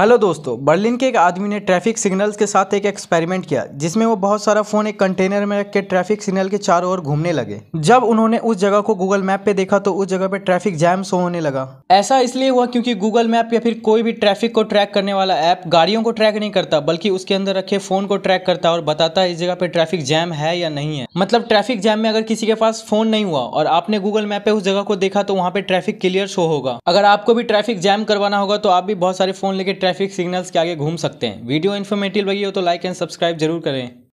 hello दोस्तों Berlin के एक आदमी ने ट्रैफिक सिग्नल्स के साथ एक एक्सपेरिमेंट किया जिसमें वो बहुत सारा फ़ोन एक कंटेनर में रख के ट्रैफिक सिग्नल के चारों ओर घूमने लगे जब उन्होंने उस जगह को गूगल मैप पे देखा तो उस जगह पे ट्रैफिक जैम शो होने लगा ऐसा इसलिए हुआ क्योंकि गूगल मैप या फिर कोई भी ट्रैफिक को ट्रैक करने वाला ऐप गाड़ियों को ट्रैक नहीं करता बल्कि उसके अंदर रखे फ़ोन को ट्रैक करता और बताता है इस जगह पे ट्रैफिक जैम है या नहीं है मतलब ट्रैफिक जैम में अगर किसी के पास फ़ोन नहीं हुआ और आपने गूगल मैप पे उस जगह को देखा तो वहाँ पे ट्रैफिक क्लियर शो होगा अगर आपको भी ट्रैफिक जैम करवाना होगा तो आप भी बहुत सारे फ़ोन लेके ट्रैफिक सिग्नल्स के आगे घूम सकते हैं वीडियो इन्फॉर्मेटिव लगी हो तो लाइक एंड सब्सक्राइब जरूर करें